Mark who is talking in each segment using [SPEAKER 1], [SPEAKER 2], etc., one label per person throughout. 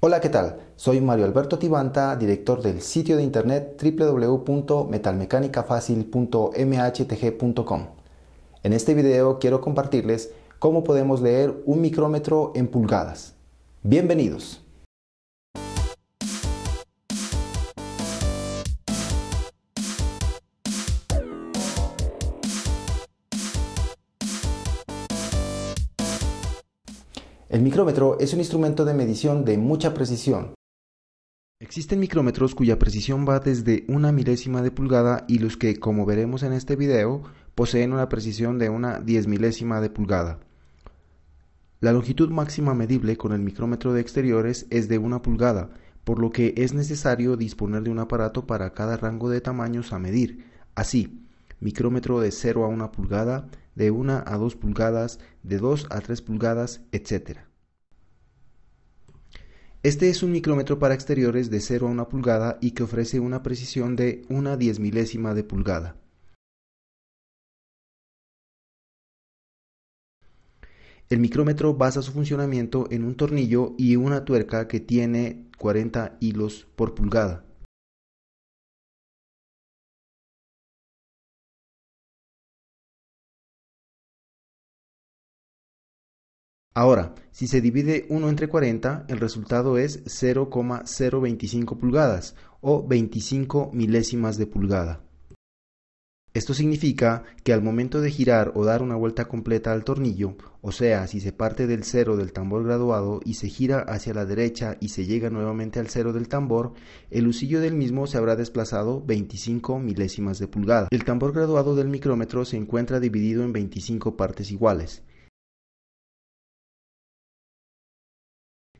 [SPEAKER 1] Hola, ¿qué tal? Soy Mario Alberto Tibanta, director del sitio de internet www.metalmecanicafacil.mhtg.com. En este video quiero compartirles cómo podemos leer un micrómetro en pulgadas. Bienvenidos. El micrómetro es un instrumento de medición de mucha precisión. Existen micrómetros cuya precisión va desde una milésima de pulgada y los que, como veremos en este video, poseen una precisión de una diez milésima de pulgada. La longitud máxima medible con el micrómetro de exteriores es de una pulgada, por lo que es necesario disponer de un aparato para cada rango de tamaños a medir. Así, micrómetro de 0 a 1 pulgada, de 1 a 2 pulgadas, de 2 a 3 pulgadas, etcétera. Este es un micrómetro para exteriores de 0 a 1 pulgada y que ofrece una precisión de una diez milésima de pulgada. El micrómetro basa su funcionamiento
[SPEAKER 2] en un tornillo y una tuerca que tiene 40 hilos por pulgada. Ahora, si se divide
[SPEAKER 1] 1 entre 40, el resultado es 0,025 pulgadas o 25 milésimas de pulgada. Esto significa que al momento de girar o dar una vuelta completa al tornillo, o sea, si se parte del cero del tambor graduado y se gira hacia la derecha y se llega nuevamente al cero del tambor, el husillo del mismo se habrá desplazado 25 milésimas de pulgada. El tambor graduado del micrómetro se encuentra
[SPEAKER 2] dividido en 25 partes iguales.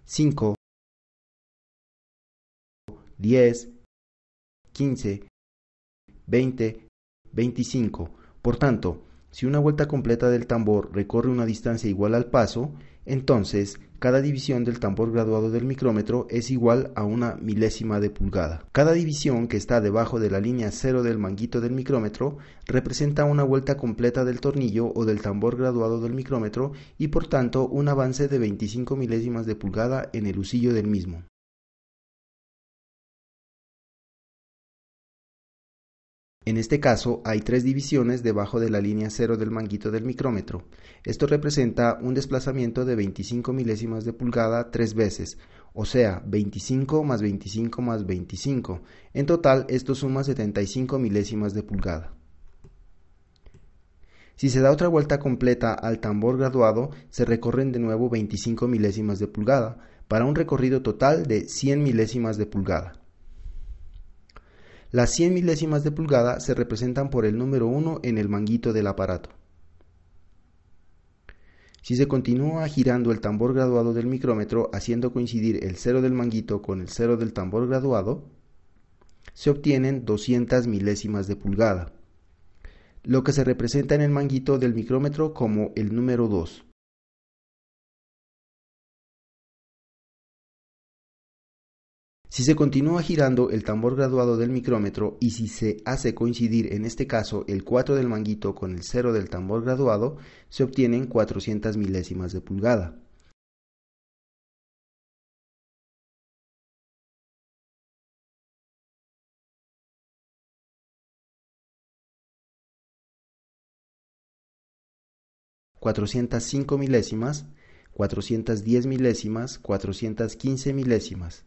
[SPEAKER 2] 5, 10, 15, 20, 25. Por tanto,
[SPEAKER 1] si una vuelta completa del tambor recorre una distancia igual al paso, entonces cada división del tambor graduado del micrómetro es igual a una milésima de pulgada. Cada división que está debajo de la línea cero del manguito del micrómetro representa una vuelta completa del tornillo o del tambor graduado del micrómetro y por tanto un avance de 25
[SPEAKER 2] milésimas de pulgada en el husillo del mismo. En este caso hay tres divisiones debajo de la línea
[SPEAKER 1] cero del manguito del micrómetro. Esto representa un desplazamiento de 25 milésimas de pulgada tres veces, o sea, 25 más 25 más 25. En total esto suma 75 milésimas de pulgada. Si se da otra vuelta completa al tambor graduado, se recorren de nuevo 25 milésimas de pulgada, para un recorrido total de 100 milésimas de pulgada. Las 100 milésimas de pulgada se representan por el número 1 en el manguito del aparato. Si se continúa girando el tambor graduado del micrómetro haciendo coincidir el cero del manguito con el cero del tambor graduado, se obtienen 200 milésimas de pulgada, lo que se representa en el
[SPEAKER 2] manguito del micrómetro como el número 2. Si se continúa girando el tambor
[SPEAKER 1] graduado del micrómetro y si se hace coincidir en este caso el 4 del manguito con el 0
[SPEAKER 2] del tambor graduado, se obtienen 400 milésimas de pulgada. ...405 milésimas... ...410
[SPEAKER 1] milésimas... ...415 milésimas...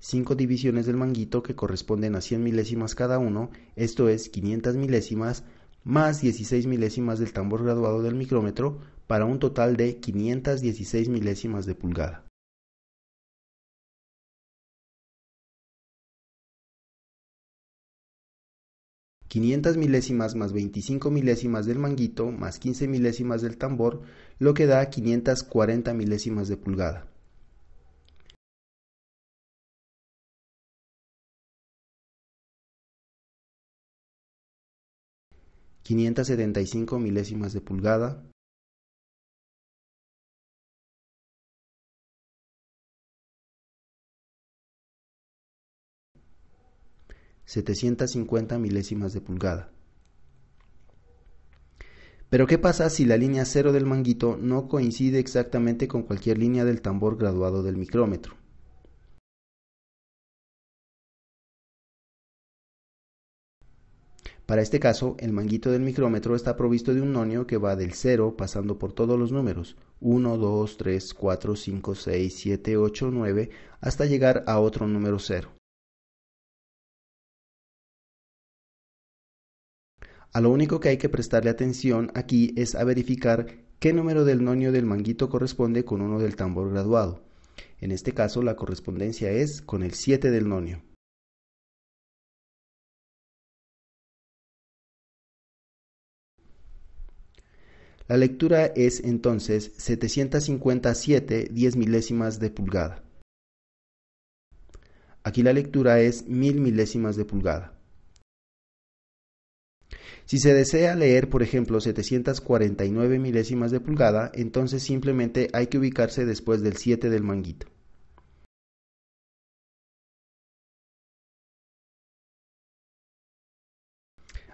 [SPEAKER 1] 5 divisiones del manguito que corresponden a 100 milésimas cada uno, esto es 500 milésimas, más 16 milésimas del tambor graduado del micrómetro, para un total de 516 milésimas
[SPEAKER 2] de pulgada. ...500 milésimas más 25
[SPEAKER 1] milésimas del manguito... ...más 15 milésimas del tambor... ...lo que da 540 milésimas
[SPEAKER 2] de pulgada. 575 milésimas de pulgada ...750 milésimas de pulgada.
[SPEAKER 1] Pero ¿qué pasa si la línea cero del manguito no coincide exactamente con cualquier
[SPEAKER 2] línea del tambor graduado del micrómetro? Para este caso, el manguito del micrómetro
[SPEAKER 1] está provisto de un nonio que va del 0 pasando por todos los números 1, 2, 3, 4,
[SPEAKER 2] 5, 6, 7, 8, 9 hasta llegar a otro número 0. A lo único que hay que prestarle
[SPEAKER 1] atención aquí es a verificar qué número del nonio del manguito corresponde con uno del
[SPEAKER 2] tambor graduado. En este caso la correspondencia es con el 7 del nonio. La lectura es entonces 757
[SPEAKER 1] 10 milésimas de pulgada. Aquí la lectura es 1000 milésimas de pulgada. Si se desea leer, por ejemplo, 749 milésimas de pulgada, entonces simplemente hay que ubicarse
[SPEAKER 2] después del 7 del manguito.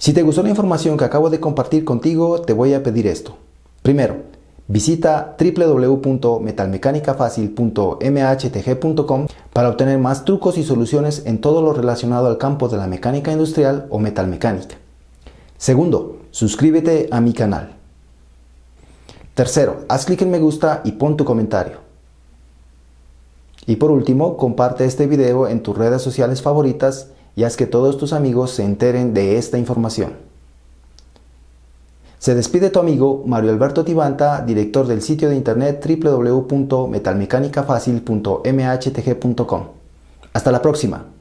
[SPEAKER 2] Si te gustó la información que acabo de compartir contigo, te voy a pedir esto. Primero,
[SPEAKER 1] visita www.metalmecanicafacil.mhtg.com para obtener más trucos y soluciones en todo lo relacionado al campo de la mecánica industrial o metalmecánica. Segundo, suscríbete a mi canal. Tercero, haz clic en me gusta y pon tu comentario. Y por último, comparte este video en tus redes sociales favoritas y haz que todos tus amigos se enteren de esta información. Se despide tu amigo Mario Alberto Tibanta, director del sitio de internet www.metalmecanicafacil.mhtg.com. Hasta la próxima.